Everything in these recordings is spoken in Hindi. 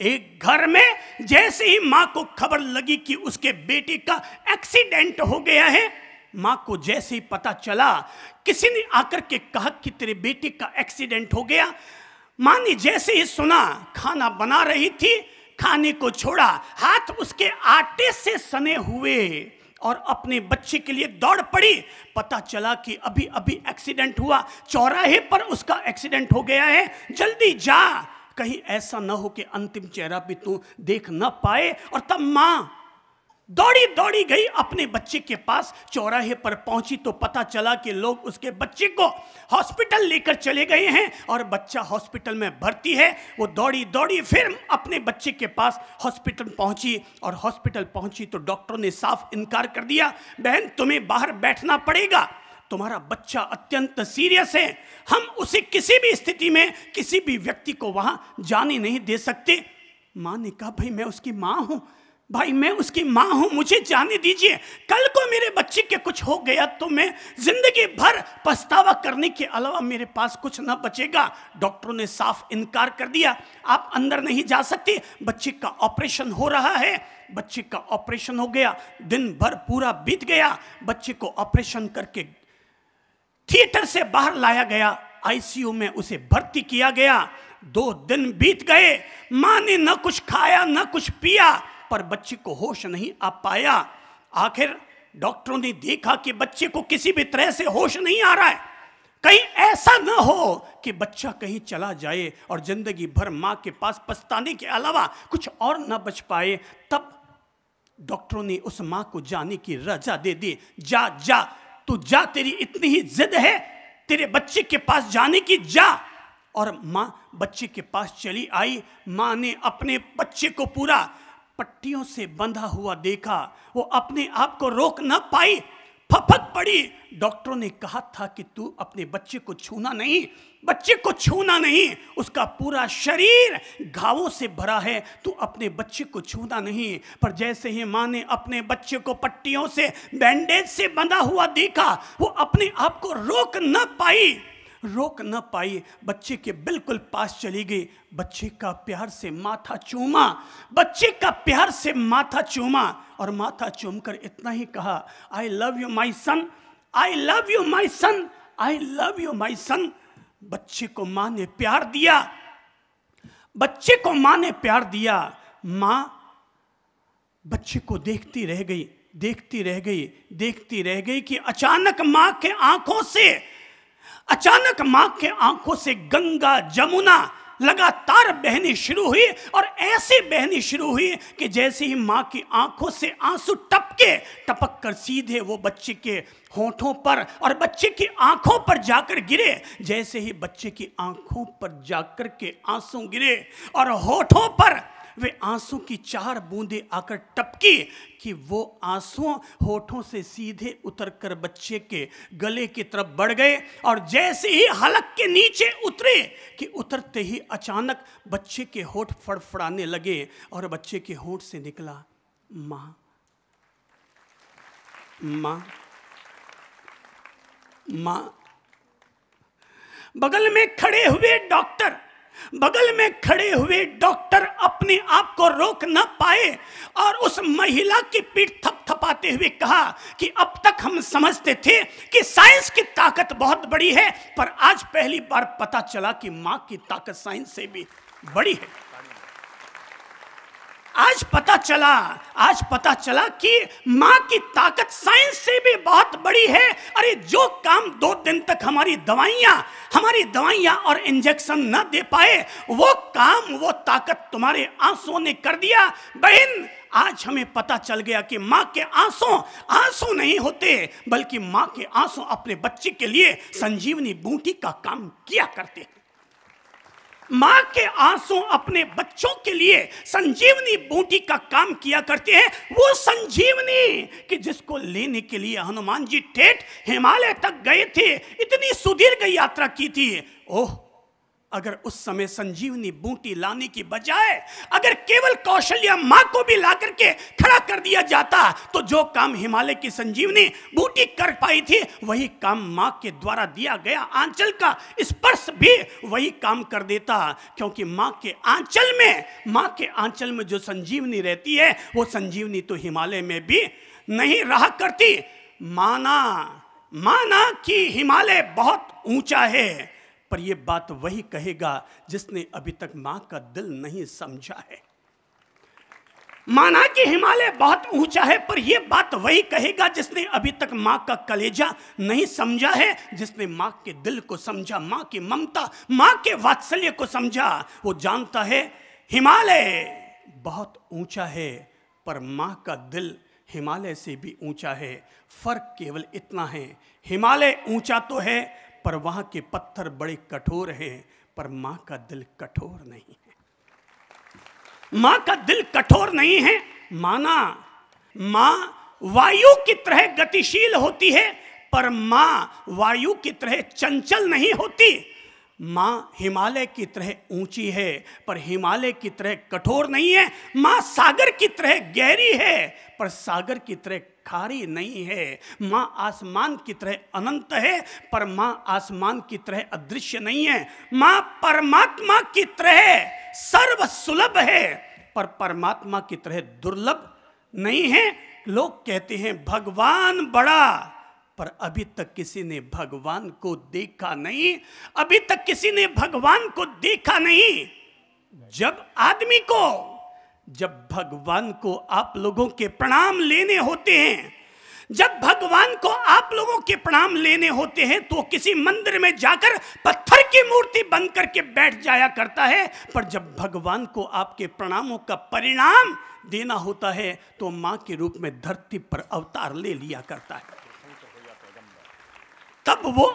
एक घर में जैसे ही मां को खबर लगी कि उसके बेटे का एक्सीडेंट हो गया है मां को जैसे ही पता चला किसी ने आकर के कहा कि तेरे बेटे का एक्सीडेंट हो गया मां ने जैसे ही सुना खाना बना रही थी खाने को छोड़ा हाथ उसके आटे से सने हुए और अपने बच्चे के लिए दौड़ पड़ी पता चला कि अभी अभी एक्सीडेंट हुआ चौराहे पर उसका एक्सीडेंट हो गया है जल्दी जा कहीं ऐसा ना हो कि अंतिम चेहरा भी तू देख ना पाए और तब माँ दौड़ी दौड़ी गई अपने बच्चे के पास चौराहे पर पहुंची तो पता चला कि लोग उसके बच्चे को हॉस्पिटल लेकर चले गए हैं और बच्चा हॉस्पिटल में भर्ती है वो दौड़ी दौड़ी फिर अपने बच्चे के पास हॉस्पिटल पहुंची और हॉस्पिटल पहुंची तो डॉक्टरों ने साफ इनकार कर दिया बहन तुम्हें बाहर बैठना पड़ेगा तुम्हारा बच्चा अत्यंत सीरियस है हम उसे किसी भी स्थिति में किसी भी व्यक्ति को वहां जाने नहीं दे सकते माँ ने कहा भाई मैं उसकी माँ हूँ भाई मैं उसकी माँ हूँ मुझे जाने दीजिए कल को मेरे बच्चे के कुछ हो गया तो मैं जिंदगी भर पछतावा करने के अलावा मेरे पास कुछ ना बचेगा डॉक्टरों ने साफ इनकार कर दिया आप अंदर नहीं जा सकते बच्चे का ऑपरेशन हो रहा है बच्चे का ऑपरेशन हो गया दिन भर पूरा बीत गया बच्चे को ऑपरेशन करके थिएटर से बाहर लाया गया आईसीयू में उसे भर्ती किया गया दो दिन बीत गए माँ ने न कुछ खाया न कुछ पिया पर बच्चे को होश नहीं आ पाया आखिर डॉक्टरों ने देखा कि बच्चे को किसी भी तरह से होश नहीं आ रहा है कहीं ऐसा न हो कि बच्चा कहीं चला जाए और जिंदगी भर माँ के पास पछताने के अलावा कुछ और न बच पाए तब डॉक्टरों ने उस माँ को जाने की रजा दे दी जा जा तू जा तेरी इतनी ही जिद है तेरे बच्चे के पास जाने की जा और माँ बच्चे के पास चली आई माँ ने अपने बच्चे को पूरा पट्टियों से बंधा हुआ देखा वो अपने आप को रोक ना पाई खपत पड़ी डॉक्टरों ने कहा था कि तू अपने बच्चे को छूना नहीं बच्चे को छूना नहीं उसका पूरा शरीर घावों से भरा है तू अपने बच्चे को छूना नहीं पर जैसे ही माँ ने अपने बच्चे को पट्टियों से बैंडेज से बंधा हुआ देखा वो अपने आप को रोक न पाई रोक न पाई बच्चे के बिल्कुल पास चली गई बच्चे का प्यार से माथा चूमा बच्चे का प्यार से माथा चूमा और माथा चूमकर इतना ही कहा I love you my son I love you my son I love you my son बच्चे को माँ ने प्यार दिया बच्चे को माँ ने प्यार दिया माँ बच्चे को देखती रह गई देखती रह गई देखती रह गई कि अचानक माँ के आंखों से अचानक मां के आंखों से गंगा जमुना लगातार बहनी शुरू हुई और ऐसी बहनी शुरू हुई कि जैसे ही मां की आंखों से आंसू टपके टपक कर सीधे वो बच्चे के होठों पर और बच्चे की आंखों पर जाकर गिरे जैसे ही बच्चे की आंखों पर जाकर के आंसू गिरे और होठों पर वे आंसू की चार बूंदें आकर टपकी कि वो आंसू होठों से सीधे उतरकर बच्चे के गले की तरफ बढ़ गए और जैसे ही हलक के नीचे उतरे कि उतरते ही अचानक बच्चे के होठ फड़फड़ाने लगे और बच्चे के होठ से निकला माँ माँ माँ बगल में खड़े हुए डॉक्टर बगल में खड़े हुए डॉक्टर अपने आप को रोक न पाए और उस महिला की पीठ थपथपाते हुए कहा कि अब तक हम समझते थे कि साइंस की ताकत बहुत बड़ी है पर आज पहली बार पता चला कि माँ की ताकत साइंस से भी बड़ी है आज पता चला आज पता चला कि माँ की ताकत साइंस से भी बहुत बड़ी है अरे जो काम दो दिन तक हमारी दवाइयाँ हमारी दवाइयाँ और इंजेक्शन न दे पाए वो काम वो ताकत तुम्हारे आंसुओं ने कर दिया बहन आज हमें पता चल गया कि माँ के आंसू आंसू नहीं होते बल्कि माँ के आंसू अपने बच्चे के लिए संजीवनी बूटी का काम किया करते हैं माँ के आंसू अपने बच्चों के लिए संजीवनी बूटी का काम किया करते हैं वो संजीवनी कि जिसको लेने के लिए हनुमान जी ठेठ हिमालय तक गए थे इतनी सुदीर्घ यात्रा की थी ओह अगर उस समय संजीवनी बूटी लाने की बजाय अगर केवल कौशल्या माँ को भी ला करके खड़ा कर दिया जाता तो जो काम हिमालय की संजीवनी बूटी कर पाई थी वही काम माँ के द्वारा दिया गया आंचल का स्पर्श भी वही काम कर देता क्योंकि माँ के आंचल में माँ के आंचल में जो संजीवनी रहती है वो संजीवनी तो हिमालय में भी नहीं रहा करती माना माना कि हिमालय बहुत ऊंचा है पर यह बात वही कहेगा जिसने अभी तक मां का दिल नहीं समझा है माना कि हिमालय बहुत ऊंचा है पर यह बात वही कहेगा जिसने अभी तक माँ का कलेजा नहीं समझा है जिसने माँ के दिल को समझा मां की ममता माँ के वात्सल्य को समझा वो जानता है हिमालय बहुत ऊंचा है पर मां का दिल हिमालय से भी ऊंचा है फर्क केवल इतना है हिमालय ऊंचा तो है वहाँ के पत्थर बड़े कठोर हैं पर माँ का दिल कठोर नहीं है माँ का दिल कठोर नहीं है माना माँ वायु की तरह गतिशील होती है पर माँ वायु की तरह चंचल नहीं होती माँ हिमालय की तरह ऊंची है पर हिमालय की तरह कठोर नहीं है माँ सागर की तरह गहरी है पर सागर की तरह खारी नहीं है माँ आसमान की तरह अनंत है पर माँ आसमान की तरह अदृश्य नहीं है माँ परमात्मा की तरह सर्व सुलभ है पर परमात्मा की तरह दुर्लभ नहीं है लोग कहते हैं भगवान बड़ा पर अभी तक किसी ने भगवान को देखा नहीं अभी तक किसी ने भगवान को देखा नहीं जब आदमी को जब भगवान को आप लोगों के प्रणाम लेने होते हैं जब भगवान को आप लोगों के प्रणाम लेने होते हैं तो किसी मंदिर में जाकर पत्थर की मूर्ति बन करके बैठ जाया करता है पर जब भगवान को आपके प्रणामों का परिणाम देना होता है तो माँ के रूप में धरती पर अवतार ले लिया करता है तब वो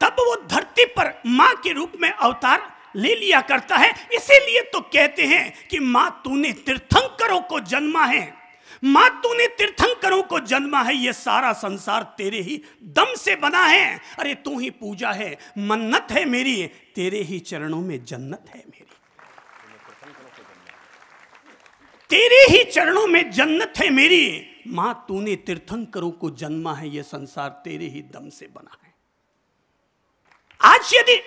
तब वो धरती पर माँ के रूप में अवतार ले लिया करता है इसीलिए तो कहते हैं कि माँ तूने तीर्थंकरों को जन्मा है माँ तूने तीर्थंकरों को जन्मा है ये सारा संसार तेरे ही दम से बना है अरे तू ही पूजा है मन्नत है मेरी तेरे ही चरणों में जन्नत है मेरी तेरे ही चरणों में जन्नत है मेरी मां तूने तीर्थंकरों को जन्मा है यह संसार तेरे ही दम से बना है आज यदि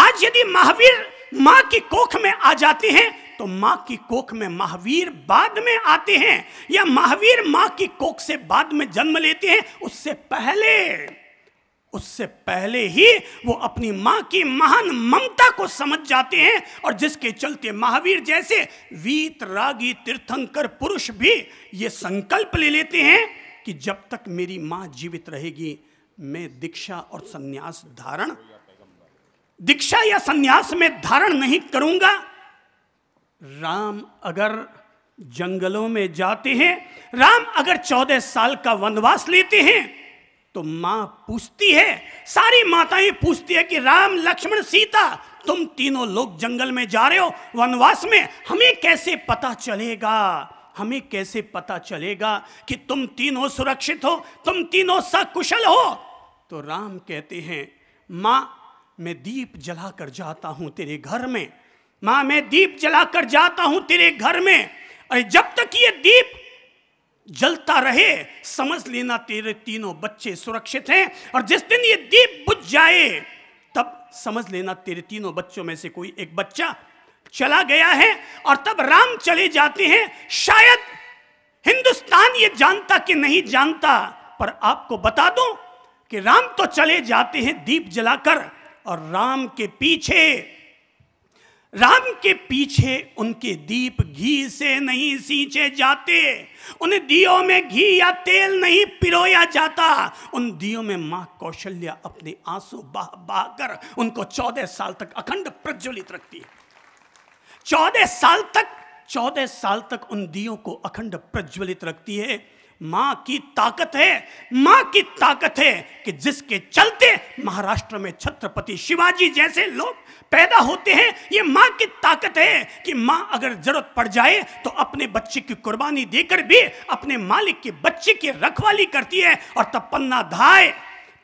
आज यदि महावीर मां की कोख में आ जाते हैं तो मां की कोख में महावीर बाद में आते हैं या महावीर मां की कोख से बाद में जन्म लेते हैं उससे पहले उससे पहले ही वो अपनी माँ की महान ममता को समझ जाते हैं और जिसके चलते महावीर जैसे वीत रागी तीर्थंकर पुरुष भी ये संकल्प ले लेते हैं कि जब तक मेरी माँ जीवित रहेगी मैं दीक्षा और संन्यास धारण दीक्षा या संन्यास में धारण नहीं करूंगा राम अगर जंगलों में जाते हैं राम अगर चौदह साल का वनवास लेते हैं तो माँ पूछती है सारी माताएं पूछती है कि राम लक्ष्मण सीता तुम तीनों लोग जंगल में जा रहे हो वनवास में हमें कैसे पता चलेगा हमें कैसे पता चलेगा कि तुम तीनों सुरक्षित हो तुम तीनों सकुशल हो तो राम कहते हैं माँ मैं दीप जलाकर जाता हूँ तेरे घर में माँ मैं दीप जलाकर जाता हूँ तेरे घर में अरे जब तक ये दीप जलता रहे समझ लेना तेरे तीनों बच्चे सुरक्षित हैं और जिस दिन ये दीप बुझ जाए तब समझ लेना तेरे तीनों बच्चों में से कोई एक बच्चा चला गया है और तब राम चले जाते हैं शायद हिंदुस्तान ये जानता कि नहीं जानता पर आपको बता दूं कि राम तो चले जाते हैं दीप जलाकर और राम के पीछे राम के पीछे उनके दीप घी से नहीं सींचे जाते उन दियों में घी या तेल नहीं पिरोया जाता उन दियों में माँ कौशल्या अपने आंसू बह बह कर उनको चौदह साल तक अखंड प्रज्वलित रखती है चौदह साल तक चौदह साल तक उन दियों को अखंड प्रज्वलित रखती है माँ की ताकत है माँ की ताकत है कि जिसके चलते महाराष्ट्र में छत्रपति शिवाजी जैसे लोग पैदा होते हैं ये माँ की ताकत है कि माँ अगर जरूरत पड़ जाए तो अपने बच्चे की कुर्बानी देकर भी अपने मालिक के बच्चे की रखवाली करती है और तब पन्ना धाए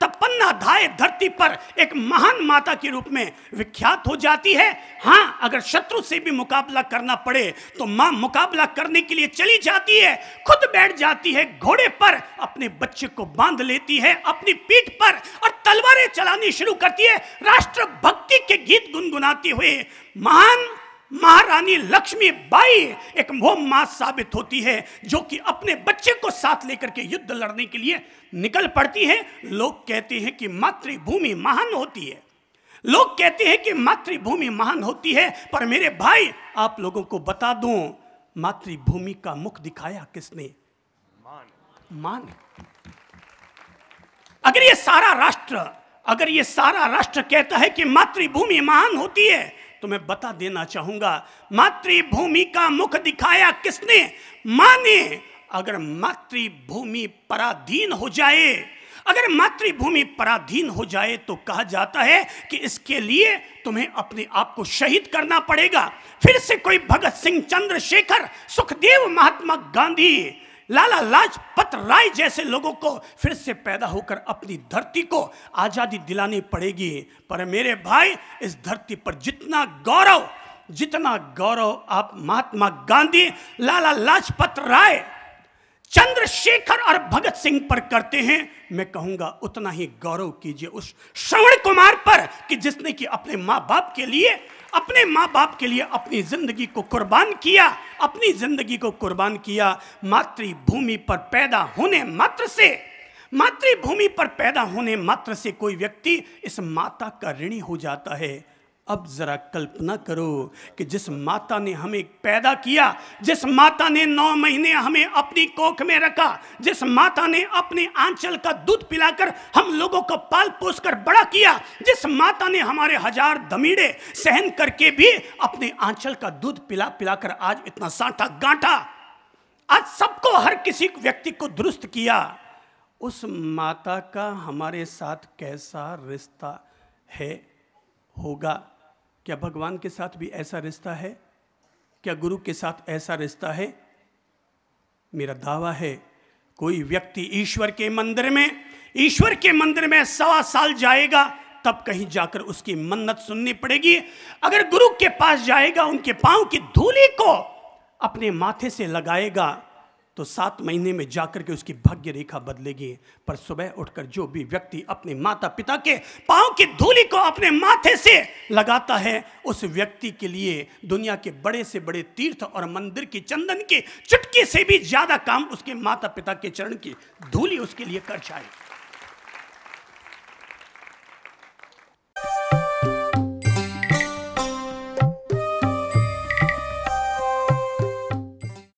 तपन्ना धाय धरती पर एक महान माता के रूप में विख्यात हो जाती है हाँ अगर शत्रु से भी मुकाबला करना पड़े तो माँ मुकाबला करने के लिए चली जाती है खुद बैठ जाती है घोड़े पर अपने बच्चे को बांध लेती है अपनी पीठ पर और तलवारें चलानी शुरू करती है राष्ट्र भक्ति के गीत गुनगुनाती हुई महान महारानी लक्ष्मी बाई एक वो मां साबित होती है जो कि अपने बच्चे को साथ लेकर के युद्ध लड़ने के लिए निकल पड़ती है लोग कहते हैं कि मातृभूमि महान होती है लोग कहते हैं कि मातृभूमि महान होती है पर मेरे भाई आप लोगों को बता दू मातृभूमि का मुख दिखाया किसने मान मान अगर ये सारा राष्ट्र अगर ये सारा राष्ट्र कहता है कि मातृभूमि महान होती है तो मैं बता देना चाहूंगा मातृभूमि का मुख दिखाया किसने माने अगर मातृभूमि पराधीन हो जाए अगर मातृभूमि पराधीन हो जाए तो कहा जाता है कि इसके लिए तुम्हें अपने आप को शहीद करना पड़ेगा फिर से कोई भगत सिंह चंद्रशेखर सुखदेव महात्मा गांधी लाला लाजपत राय जैसे लोगों को फिर से पैदा होकर अपनी धरती को आज़ादी दिलानी पड़ेगी पर मेरे भाई इस धरती पर जितना गौरव जितना गौरव आप महात्मा गांधी लाला लाजपत राय चंद्रशेखर और भगत सिंह पर करते हैं मैं कहूंगा उतना ही गौरव कीजिए उस श्रवण कुमार पर कि जिसने कि अपने माँ बाप के लिए अपने माँ बाप के लिए अपनी जिंदगी को कुर्बान किया अपनी जिंदगी को कुर्बान किया मातृभूमि पर पैदा होने मात्र से मातृभूमि पर पैदा होने मात्र से कोई व्यक्ति इस माता का ऋणी हो जाता है अब जरा कल्पना करो कि जिस माता ने हमें पैदा किया जिस माता ने नौ महीने हमें अपनी कोख में रखा जिस माता ने अपने आंचल का दूध पिलाकर हम लोगों को पाल पोस कर बड़ा किया जिस माता ने हमारे हजार धमीड़े सहन करके भी अपने आंचल का दूध पिला पिलाकर आज इतना साठा गांठा आज सबको हर किसी व्यक्ति को दुरुस्त किया उस माता का हमारे साथ कैसा रिश्ता है होगा क्या भगवान के साथ भी ऐसा रिश्ता है क्या गुरु के साथ ऐसा रिश्ता है मेरा दावा है कोई व्यक्ति ईश्वर के मंदिर में ईश्वर के मंदिर में सवा साल जाएगा तब कहीं जाकर उसकी मन्नत सुननी पड़ेगी अगर गुरु के पास जाएगा उनके पांव की धूली को अपने माथे से लगाएगा तो सात महीने में जाकर के उसकी भाग्य रेखा बदलेगी पर सुबह उठकर जो भी व्यक्ति अपने माता पिता के पाँव की धूली को अपने माथे से लगाता है उस व्यक्ति के लिए दुनिया के बड़े से बड़े तीर्थ और मंदिर की चंदन की चुटकी से भी ज़्यादा काम उसके माता पिता के चरण की धूली उसके लिए कर जाएगी